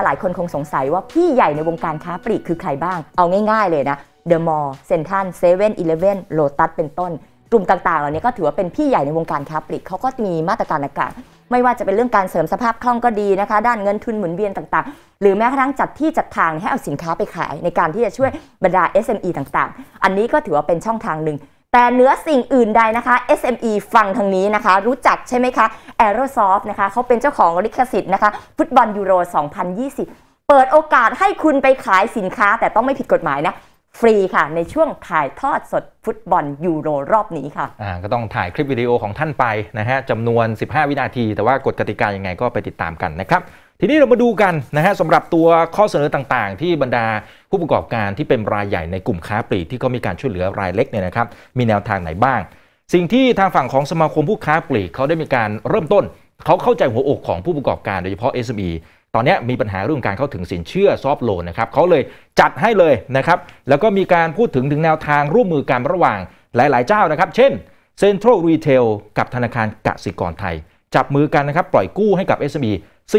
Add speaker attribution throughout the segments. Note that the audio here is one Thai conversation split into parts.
Speaker 1: หลายคนคงสงสัยว่าพี่ใหญ่ในวงการค้าปลีกคือใครบ้าง เอาง่ายๆเลยนะเดอะมอลล์เซนทันเซเว่นอีเลเว่นโลตัสเป็นต้น กลุ่มต่างๆเหล่านี้ก็ถือว่าเป็นพี่ใหญ่ในวงการค้าปลีกเขาก็มีมาตรการต่างๆไม่ว่าจะเป็นเรื่องการเสริมสภาพคล่องก็ดีนะคะ ด้านเงินทุนหมุนเวียนต่างๆ หรือแม้กระทั่งจัดที่จัดทางให้เอาสินค้าไปขาย ในการที่จะช่วยบรรดา SME ต่างๆ อันนี้ก็ถือว่าเป็นช่องทางหนึ่งแต่เนื้อสิ่งอื่นใดนะคะ SME ฟังทางนี้นะคะ รู้จักใช่ไหมคะ Aerosoft นะคะเขาเป็นเจ้าของลิขสิทธิ์นะคะ ฟุตบอลยูโร2020 เปิดโอกาสให้คุณไปขายสินค้าแต่ต้องไม่ผิดกฎหมายนะฟรีค่ะในช่วงถ่ายทอดสดฟุตบอลยูโร รอบนี้ค่ะ
Speaker 2: อ่าก็ต้องถ่ายคลิปวิดีโอของท่านไปนะฮะจำนวน 15 วินาที แต่ว่ากฎกติกายังไงก็ไปติดตามกันนะครับทีนี้เรามาดูกันนะฮะสำหรับตัวข้อเสนอต่างๆ ที่บรรดาผู้ประกอบการที่เป็นรายใหญ่ในกลุ่มค้าปลีกที่เขามีการช่วยเหลือรายเล็กเนี่ยนะครับมีแนวทางไหนบ้าง สิ่งที่ทางฝั่งของสมาคมผู้ค้าปลีกเขาได้มีการเริ่มต้น เขาเข้าใจหัวอกของผู้ประกอบการโดยเฉพาะ SME ตอนนี้มีปัญหาเรื่องการเข้าถึงสินเชื่อซอฟโลนนะครับเขาเลยจัดให้เลยนะครับแล้วก็มีการพูดถึงถึงแนวทางร่วมมือกันระหว่างหลาย ๆ เจ้านะครับ เช่น Central Retail กับธนาคารกสิกรไทย จับมือกันนะครับปล่อยกู้ให้กับ SME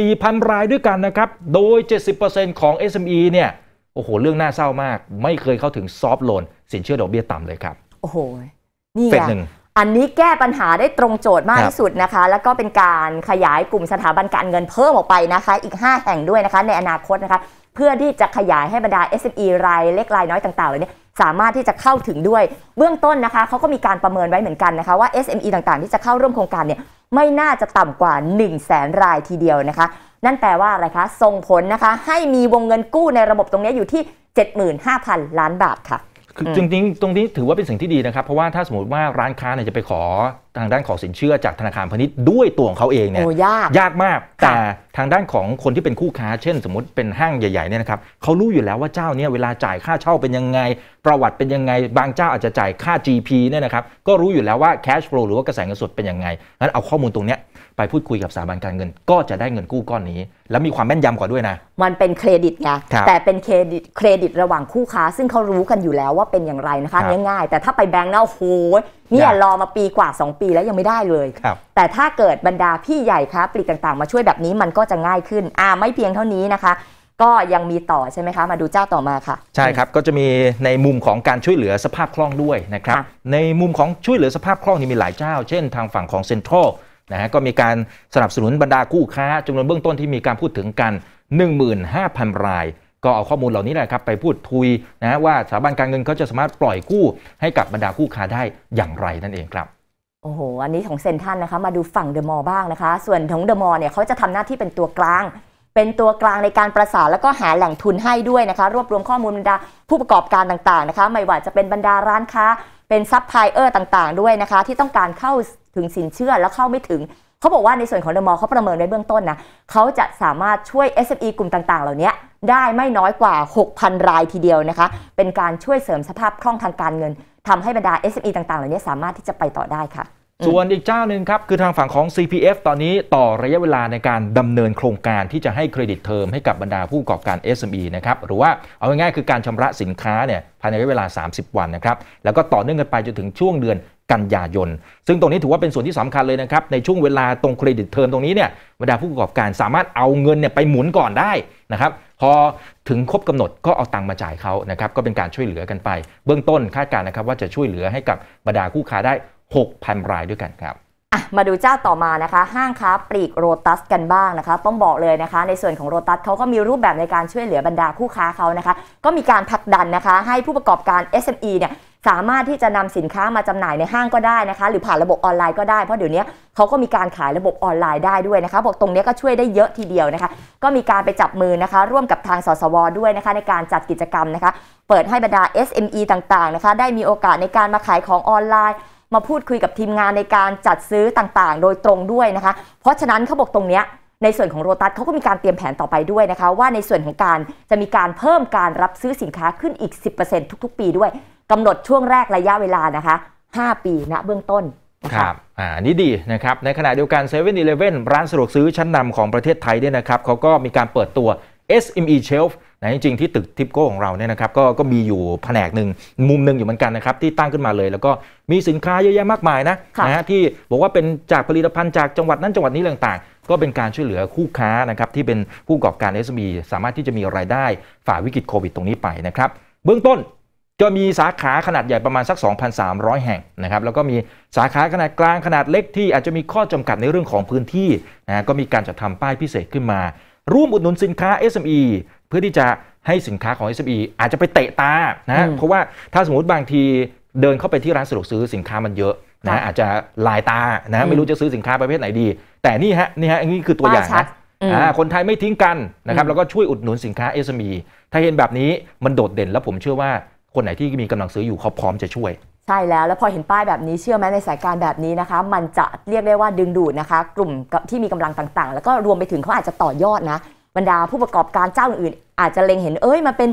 Speaker 2: 4,000 รายด้วยกันนะครับ โดย 70%ของ SME เนี่ย โอ้โห เรื่องน่าเศร้ามาก ไม่เคยเข้าถึงซอฟท์โลน สินเชื่อดอกเบี้ยต่ำเลยครับ โอ้โห นี่เฟดหนึ่ง
Speaker 1: อันนี้แก้ปัญหาได้ตรงโจทย์มากที่สุดนะคะ แล้วก็เป็นการขยายกลุ่มสถาบันการเงินเพิ่มออกไปนะคะ อีก 5 แห่งด้วยนะคะ ในอนาคตนะคะ เพื่อที่จะขยายให้บรรดา SME รายเล็กรายน้อยต่างๆ เหล่านี้สามารถที่จะเข้าถึงด้วยเบื้องต้นนะคะ เขาก็มีการประเมินไว้เหมือนกันนะคะว่า SME ต่างๆ ที่จะเข้าร่วมโครงการเนี่ยไม่น่าจะต่ำกว่า1นึ่งแสนรายทีเดียวนะคะ นั่นแปลว่าอะไรคะส่งผลนะคะ ให้มีวงเงินกู้ในระบบตรงนี้อยู่ที่ 75,000 ล้านบาทค่ะ
Speaker 2: จริงๆตรงนี้ถือว่าเป็นสิ่งที่ดีนะครับ เพราะว่าถ้าสมมติว่าร้านค้าเนี่ยจะไปขอทางด้านของสินเชื่อจากธนาคารพาณิชย์ด้วยตัวของเขาเองเนี่ยยากยากมากแต่ทางด้านของคนที่เป็นคู่ค้า เช่นสมมติเป็นห้างใหญ่ๆเนี่ยนะครับเขารู้อยู่แล้วว่าเจ้าเนี่ยเวลาจ่ายค่าเช่าเป็นยังไง ประวัติเป็นยังไงบางเจ้าอาจจะจ่ายค่า GP เนี่ยนะครับก็รู้อยู่แล้วว่า cash flow หรือว่ากระแสเงินสดเป็นยังไงงั้นเอาข้อมูลตรงเนี้ยไปพูดคุยกับสถาบันการเงิน ก็จะได้เงินกู้ก้อนนี้ แล้วมีความแม่นยำกว่าด้วยนะ
Speaker 1: มันเป็นเครดิตไงแต่เป็นเครดิตเครดิตระหว่างคู่ค้า ซึ่งเขารู้กันอยู่แล้วว่าเป็นอย่างไรนะคะง่ายๆแต่ถ้าไปแบงก์นะโอ้โหเนี่ยรอมาปีกว่า 2 ปีแล้วยังไม่ได้เลย แต่ถ้าเกิดบรรดาพี่ใหญ่ครับปลีกต่างๆมาช่วยแบบนี้มันก็จะง่ายขึ้น อ่าไม่เพียงเท่านี้นะคะก็ยังมีต่อใช่ไหมคะ มาดูเจ้าต่อมาค่ะ
Speaker 2: ใช่ครับ ก็จะมีในมุมของการช่วยเหลือสภาพคล่องด้วยนะครับ ในมุมของช่วยเหลือสภาพคล่องนี่มีหลายเจ้า เช่น ทางฝั่งของเซ็นทรัลนะฮะก็มีการสนับสนุนบรรดาคู่ค้าจำนวนเบื้องต้นที่มีการพูดถึงกัน 15,000 รายก็เอาข้อมูลเหล่านี้แหละครับไปพูดทุยนะว่าสถาบันการเงินเขาจะสามารถปล่อยกู้ให้กับบรรดาคู่ค้าได้อย่างไรนั่นเองครับ
Speaker 1: โอ้โหอันนี้ของเซนทันนะคะมาดูฝั่งเดอะมอล์บ้างนะคะ ส่วนของเดอะมอล์เนี่ยเขาจะทำหน้าที่เป็นตัวกลางเป็นตัวกลางในการประสานแล้วก็หาแหล่งทุนให้ด้วยนะคะรวบรวมข้อมูลบรรดาผู้ประกอบการต่างๆนะคะไม่ว่าจะเป็นบรรดาร้านค้า เป็นซัพพลายเออร์ต่างๆด้วยนะคะที่ต้องการเข้าถึงสินเชื่อแล้วเข้าไม่ถึงเขาบอกว่าในส่วนของเดอะมอลเขาประเมินในเบื้องต้นนะเขาจะสามารถช่วย SME กลุ่มต่างๆ เหล่านี้ได้ไม่น้อยกว่า 6,000 รายทีเดียวนะคะเป็นการช่วยเสริมสภาพคล่องทางการเงิน ทำให้บรรดา SME ต่างๆเหล่านี้สามารถที่จะไปต่อได้ค่ะ ส่ว
Speaker 2: นอีกเจ้าหนึ่งครับ คือทางฝั่งของ CPF ตอนนี้ต่อระยะเวลาในการดำเนินโครงการที่จะให้เครดิตเทอมให้กับบรรดาผู้ประกอบการ SME นะครับหรือว่าเอาง่ายๆคือการชำระสินค้าเนี่ยภายในระยะเวลา 30 วันนะครับแล้วก็ต่อเนื่องกันไปจนถึงช่วงเดือนกันยายน ซึ่งตรงนี้ถือว่าเป็นส่วนที่สำคัญเลยนะครับ ในช่วงเวลาตรงเครดิตเทอมตรงนี้เนี่ย บรรดาผู้ประกอบการสามารถเอาเงินเนี่ยไปหมุนก่อนได้นะครับ พอถึงครบกำหนดก็เอาตังค์มาจ่ายเขานะครับ ก็เป็นการช่วยเหลือกันไป เบื้องต้นคาดการณ์นะครับว่าจะช่วยเหลือให้กับบรรดาคู่ค้าได้ 6,000รายด้วยกันครับ
Speaker 1: มาดูเจ้าต่อมานะคะ ห้างค้าปลีกโรตัสกันบ้างนะคะ ต้องบอกเลยนะคะ ในส่วนของโรตัสเขาก็มีรูปแบบในการช่วยเหลือบรรดาคู่ค้าเขานะคะ ก็มีการผลักดันนะคะ ให้ผู้ประกอบการ SME เนี่ยสามารถที่จะนำสินค้ามาจำหน่ายในห้างก็ได้นะคะ หรือผ่านระบบออนไลน์ก็ได้เพราะเดี๋ยวนี้เขาก็มีการขายระบบออนไลน์ได้ด้วยนะคะบอกตรงนี้ก็ช่วยได้เยอะทีเดียวนะคะ ก็มีการไปจับมือนะคะ ร่วมกับทางสสว ด้วยนะคะ ในการจัดกิจกรรมนะคะ เปิดให้บรรดา SME ต่างๆนะคะ ได้มีโอกาสในการมาขายของออนไลน์ มาพูดคุยกับทีมงานในการจัดซื้อต่างๆ โดยตรงด้วยนะคะเพราะฉะนั้นเขาบอกตรงนี้ในส่วนของโรตัสเขาก็มีการเตรียมแผนต่อไปด้วยนะคะ ว่าในส่วนของการจะมีการเพิ่มการรับซื้อสินค้าขึ้นอีก 10%ทุกๆ ปีด้วยกำหนดช่วงแรกระยะเวลานะคะ 5 ปีณเบื้องต้น
Speaker 2: ครับ อ่านี่ดีนะครับ ในขณะเดียวกัน7 e เ e ่นอีเร้านสะดวกซื้อชั้นนำของประเทศไทยเนี่ยนะครับเขาก็มีการเปิดตัว SME Shelf นะจริงๆที่ตึกทิปโก้ของเราเนี่ยนะครับก็ก็มีอยู่แผนกหนึ่งมุมหนึ่งอยู่เหมือนกันนะครับที่ตั้งขึ้นมาเลย แล้วก็มีสินค้าเยอะแยะมากมายนะนะฮะที่บอกว่าเป็นจากผลิตภัณฑ์จากจังหวัดนั้นจังหวัดนี้ต่างๆ ก็เป็นการช่วยเหลือคู่ค้านะครับที่เป็นผู้ประกอบการ SME สามารถที่จะมีรายได้ฝ่าวิกฤตโควิด ตรงนี้ไปนะครับเบื้องต้นก็มีสาขาขนาดใหญ่ประมาณสัก 2,300 แห่งนะครับ แล้วก็มีสาขาขนาดกลางขนาดเล็กที่อาจจะมีข้อจำกัดในเรื่องของพื้นที่นะก็มีการจัดทำป้ายพิเศษขึ้นมาร่วมอุดหนุนสินค้า SME เพื่อที่จะให้สินค้าของ SME อาจจะไปเตะตานะเพราะว่าถ้าสมมติบางทีเดินเข้าไปที่ร้านสะดวกซื้อสินค้ามันเยอะนะอาจจะลายตานะไม่รู้จะซื้อสินค้าประเภทไหนดี แต่นี่ฮะนี่ฮะอันนี้คือตัวอย่างนะคนไทยไม่ทิ้งกันนะครับแล้วก็ช่วยอุดหนุนสินค้า SME ถ้าเห็นแบบนี้มันโดดเด่นแล้วผมเชื่อว่าคนไหนที่มีกำลังซื้ออยู่เขาพร้อมจะช่วย
Speaker 1: ใช่แล้ว แล้วพอเห็นป้ายแบบนี้เชื่อไหมในสายการแบบนี้นะคะ มันจะเรียกได้ว่าดึงดูดนะคะ กลุ่มที่มีกำลังต่างๆ แล้วก็รวมไปถึงเขาอาจจะต่อยอดนะ บรรดาผู้ประกอบการเจ้าอื่นๆอาจจะเล็งเห็นเอ้ยมาเป็น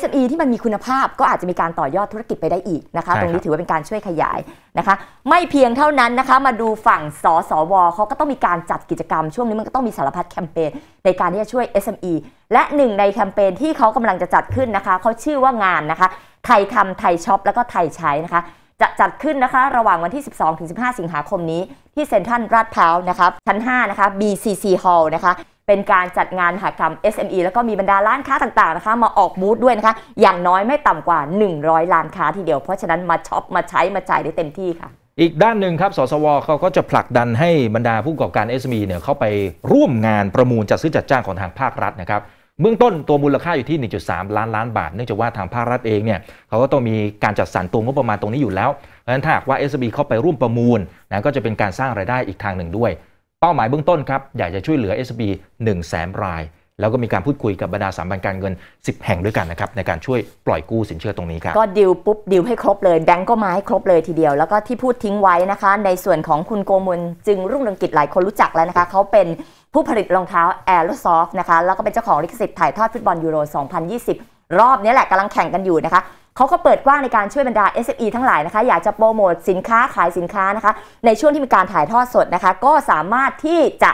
Speaker 1: SME ที่มันมีคุณภาพก็อาจจะมีการต่อยอดธุรกิจไปได้อีกนะคะ ตรงนี้ถือว่าเป็นการช่วยขยายนะคะ ไม่เพียงเท่านั้นนะคะ มาดูฝั่งสสว เขาก็ต้องมีการจัดกิจกรรมช่วงนี้มันก็ต้องมีสารพัดแคมเปญในการที่จะช่วย SME และหนึ่งในแคมเปญที่เขากำลังจะจัดขึ้นนะคะเขาชื่อว่างานนะคะ ไทยทำไทยช็อปแล้วก็ไทยใช้นะคะ จะจัดขึ้นนะคะ ระหว่างวันที่ 12-15 สิงหาคมนี้ ที่เซ็นทรัลลาดพร้าวนะคะชั้น 5 นะคะ BCC Hall นะคะเป็นการจัดงานหากรรม SME แล้วก็มีบรรดาร้านค้าต่าง ๆนะคะ มาออกบูธด้วยนะคะอย่างน้อยไม่ต่ำกว่า 100ร้านค้าทีเดียวเพราะฉะนั้นมาช็อป มาใช้มาจ่ายได้เต็มที่ค่ะ
Speaker 2: อีกด้านหนึ่งครับสสวเขาก็จะผลักดันให้บรรดาผู้ประกอบการ SME เนี่ยเข้าไปร่วมงานประมูลจัดซื้อจัดจ้างของทางภาครัฐนะครับเบื้องต้นตัวมูลค่าอยู่ที่1.3 ล้านล้านบาท เนื่องจากว่าทางภาครัฐเองเนี่ยเขาก็ต้องมีการจัดสรรตัวงบประมาณตรงนี้อยู่แล้ว เพราะฉะนั้นถ้าหากว่า s m e เข้าไปร่วมประมูลนะก็จะเป็นการสร้างรายได้อีกทางหนึ่งด้วยเป้าหมายเบื้องต้นครับ อยากจะช่วยเหลือ SB 1นึ่งแสนราย แล้วก็มีการพูดคุยกับบรรดาสถาบันการเงิน 10 แห่งด้วยกันนะครับ ในการช่วยปล่อยกู้สินเชื่อตรงนี้ครับก
Speaker 1: ็ดิวปุ๊บ ดิวให้ครบเลยแบงก์ก็มาให้ครบเลยทีเดียว แล้วก็ที่พูดทิ้งไว้นะคะ ในส่วนของคุณโกมลจึงรุ่งเรืองกิจหลายคนรู้จักแล้วนะคะเขาเป็นผู้ผลิตรองเท้า a i r o s o f t นะคะแล้วก็เป็นเจ้าของลิขสิทธิ์ถ่ายทอดฟุตบอลยูโร 2020รอบนี้แหละกำลังแข่งกันอยู่นะคะ เขาก็เปิดกว้างในการช่วยบรรดา SME ทั้งหลายนะคะ อยากจะโปรโมทสินค้าขายสินค้านะคะ ในช่วงที่มีการถ่ายทอดสดนะคะ ก็สามารถที่จะ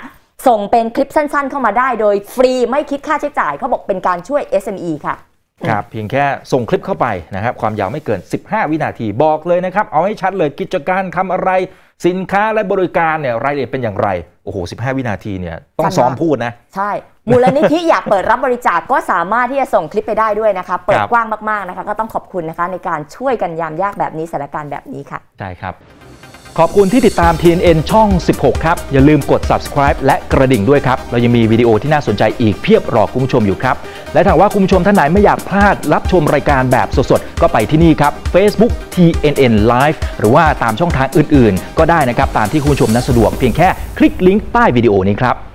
Speaker 1: ส่งเป็นคลิปสั้นๆ เข้ามาได้โดยฟรีไม่คิดค่าใช้จ่าย เขาบอกเป็นการช่วย SME ค่ะ
Speaker 2: ครับ เพียงแค่ส่งคลิปเข้าไปนะครับ ความยาวไม่เกิน 15 วินาที บอกเลยนะครับ เอาให้ชัดเลยกิจการทำอะไรสินค้าและบริการเนี่ยรายละเอียดเป็นอย่างไร โอ้โห15วินาทีเนี่ยต้องซ้อมพูดนะ
Speaker 1: ใช่มูลนิธิอยากเปิดรับบริจาคก็สามารถที่จะส่งคลิปไปได้ด้วยนะคะเปิดกว้างมากๆนะคะก็ต้องขอบคุณนะคะในการช่วยกันยามยากแบบนี้สถานการณ์แบบนี้ค่ะ
Speaker 2: ใช่ครับขอบคุณที่ติดตาม TNN ช่อง 16ครับอย่าลืมกด subscribe และกระดิ่งด้วยครับเรายังมีวิดีโอที่น่าสนใจอีกเพียบรอคุณผู้ชมอยู่ครับและถ้าว่าคุณผู้ชมท่านไหนไม่อยากพลาดรับชมรายการแบบสดๆก็ไปที่นี่ครับ Facebook TNN Live หรือว่าตามช่องทางอื่นๆ ก็ได้นะครับตามที่คุณผู้ชมนั้นสะดวกเพียงแค่คลิกลิงก์ใต้วิดีโอนี้ครับ